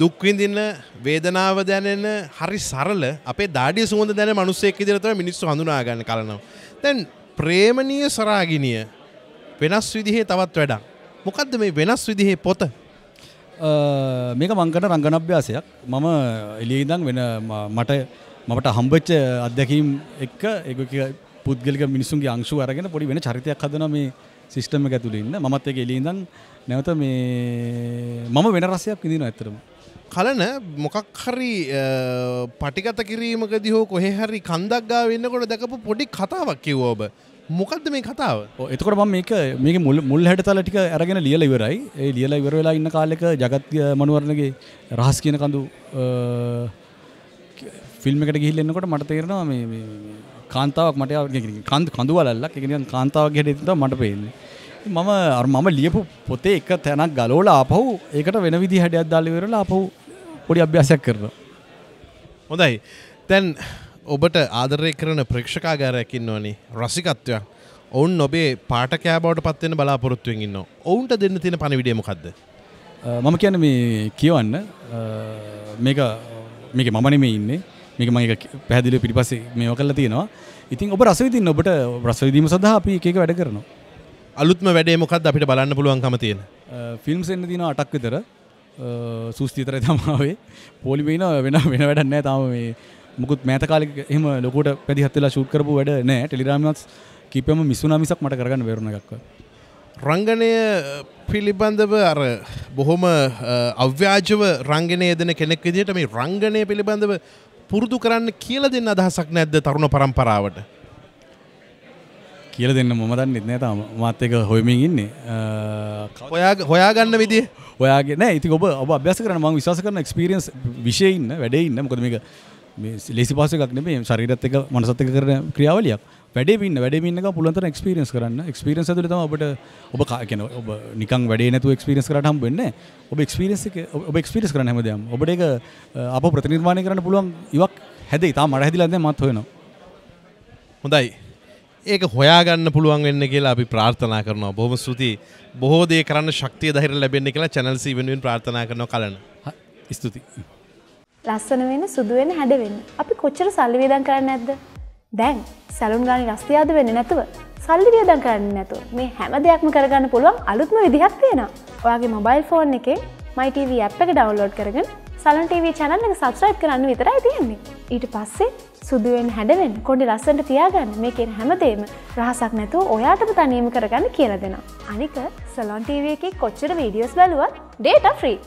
දුක්විඳන්න වේදනාව දැනෙන හරි සරල අපේ දාඩිය සුවඳ දැන මනුස්සෙක් ඉදිරතව මිනිස්සු හඳුනාගන්න කලනවා. තැන් ප්‍රේමණීය සරාගිනිය වෙනස් විදිහේ තවත් වැඩක්. මොකක්ද මේ වෙනස් විදිහේ පොත. මේක මංකට රංගනභ්‍යාසයක් මම එලියඉදං වෙන මට මට හම්බච්ච අත්දැකීම් එක්ක එක පුද්ගලික මිනිසුන්ගේ අංශු අරගෙන පොඩි වෙන චරිතයක් හදන මේ සිිස්ටම ඇතුලන්න මත් එක එලින්දන් නැවත මේ මම වෙන රසයක් විදින ඇතරම. කලන මොකක් හරි පටිගත කිරීමකදි හෝ කොහෙ හරි කන්දක්ගා වෙන්නකොට දැකපු පොඩි කතාවක් කිව් ඔබ මොකක්ද මේ කතාව එතකොට ම මේක මේ මුල් මුල් හැට තල ටික ඇරගෙන ලියල ඉවරයි ඒ ලියල ඉවර වෙලා ඉන්න කාලෙක ජගත් මනුවරණගේ රහස් කියන කඳු ෆිල්ම් එකට ගිහිල්ලෙන්නකොට මට තේරෙනවා මේ කාන්තාවක් මට කන්ද කඳුවලල්ලක් එකනිකන් කාන්තාවක් හැට ඉතිත මට පේන්නේ. මම අර මම ලියපු පොතේ එක තැනක් ගලෝල ආපහු ඒකට වෙන විදි හැඩයක් දාලිවෙරලා ආපහු පොඩි අභ්‍යාසයක් කරනවා. හොඳයි තැන් ඔබට ආදරය කරන ප්‍රේක්ෂකාගාරයකින් ඕනි රසිකත්වයක් ඔවුන් නොබේ පාටකෑබවට පත්වෙන බලාපොරොත්තුවෙන් ඉන්න ඔවුන්ට දෙන්න තියෙන පණවිඩියමකක්ද මම කියන මේ කියවන්න මේක මේක මමන මේ ඉන්නේ මේක මම ඒක පැහැදිලිව පිටිපස්සේ මේව කරලා තියෙනවා. ඉතින් ඔබ රස විඳින්න ඔබට රස විඳීම සඳහා අපි එක එක වැඩ කරනවා. අලුත්ම වැඩේ මොකක්ද අපිට බලන්න පුළුවන්කම තියෙන? ෆිල්ම්ස් එන්න තියෙනවා 8ක් විතර. සුස්තිතර තමාවේ. පොලිමේන වෙන වෙන වැඩක් නැහැ තාම මේ මුකුත් මෑත කාලෙක එහෙම ලොකුට පැදිහත් වෙලා ෂූට් කරපු වැඩ නෑ ටෙලිග්‍රාම්ස් කීපෙම මිසුනා මිසක් මට කරගන්න බැරුණ එකක්. රංගනය පිළිබඳව අර බොහොම අව්‍යාජව රංගනය දෙන කෙනෙක් විදිහට මේ රංගනය පිළිබඳව පුරුදු කරන්න කියල දෙන්න අදහසක් නැද්ද තරුණ පරම්පරාවට. කියල දෙන්න මම දන්නෙත් නෑ තම මාත් එක හොයමින් ඉන්නේ හොයා ගන්න විදි ඔයාගේ නෑ ඉති ඔබ ඔබ අභ්‍යස කරන මං විශස කරන ක්ස්පිරියන්ස් විශයඉන්න වැඩඉන්න මොකද මේක ලෙසි පාසකක් නෙේ ශරීරත් එක මනසත්ක කරන ක්‍රියාවලියක් වැඩේන්න වැඩමින්න පුළන්තර ක්ස්පිරස් කරන්න ක්ස්පිරස් තුර ඔබට ඔබ කාකන ඔබ නිකන් වැඩේ නතු ක්ස්පිරස් කරටම් වෙන්න ඔබ ක්ස්පිරස් ඔබ ක්ස්පිරස් කරන හැමදයම් ඔබට එක අප ප්‍රතිනිර්මාණය කරන්න පුළුවන් ඉවක් හැදේ තා මට හැදිලද මත් හොයනවා හොඳයි ඒක හොයාගන්න පුළුවන් වෙන්න කියලා අපි ප්‍රාර්ථනා කරනවා බොහොම ස්තුතියි බොහෝ දේ කරන්න ශක්තිය දහිර ලැබෙන්න කියලා channel C වෙනුවෙන් ප්‍රාර්ථනා කරනවා කලන ස්තුතියි ලස්සන වෙන සුදු වෙන හැඩ වෙන්න අපි කොච්චර සල්ලි වේදම් කරන්නේ නැද්ද දැන් සැලුන් ගානි රස්තියාද වෙන නැතුව සල්ලි වියදම් කරන්න නැතුව මේ හැම දෙයක්ම කරගන්න පුළුවන් අලුත්ම විදිහක් තියෙනවා. ඔයාගේ මොබයිල් ෆෝන් එකේ MyTV app එක ඩවුන්ලෝඩ් කරගෙන සලන් TV channel එක subscribe කරන්න විතරයි තියෙන්නේ. ඊට පස්සේ සුදුවෙන් හැඩවෙන් කොඩි ලස්සට තියාගන්න මේකෙන් හැමදේම රහසක් නැතුව ඔයාටම තනීම කරගන්න කියල දෙෙන. අනික සොලොන්ටීව එක කොච්චර වීඩියස් බැලුවත් ඩේට ෆ්‍රී.